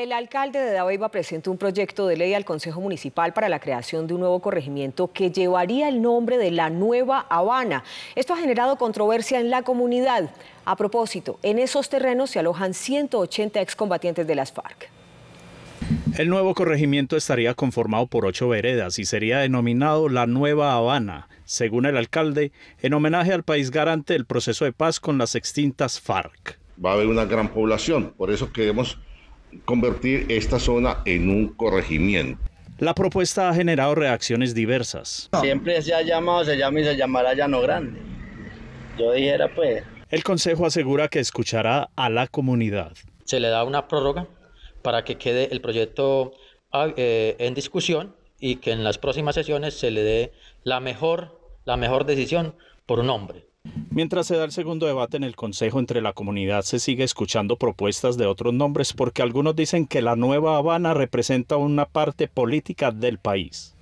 El alcalde de Dabeiba presentó un proyecto de ley al Consejo Municipal para la creación de un nuevo corregimiento que llevaría el nombre de la Nueva Habana. Esto ha generado controversia en la comunidad. A propósito, en esos terrenos se alojan 180 excombatientes de las FARC. El nuevo corregimiento estaría conformado por ocho veredas y sería denominado la Nueva Habana, según el alcalde, en homenaje al país garante del proceso de paz con las extintas FARC. Va a haber una gran población, por eso queremos convertir esta zona en un corregimiento. La propuesta ha generado reacciones diversas. Siempre se ha llamado, se llama y se llamará Llano Grande. Yo dijera pues. El Consejo asegura que escuchará a la comunidad. Se le da una prórroga para que quede el proyecto ah, eh, en discusión y que en las próximas sesiones se le dé la mejor, la mejor decisión por un hombre. Mientras se da el segundo debate en el Consejo entre la comunidad, se sigue escuchando propuestas de otros nombres porque algunos dicen que la nueva Habana representa una parte política del país.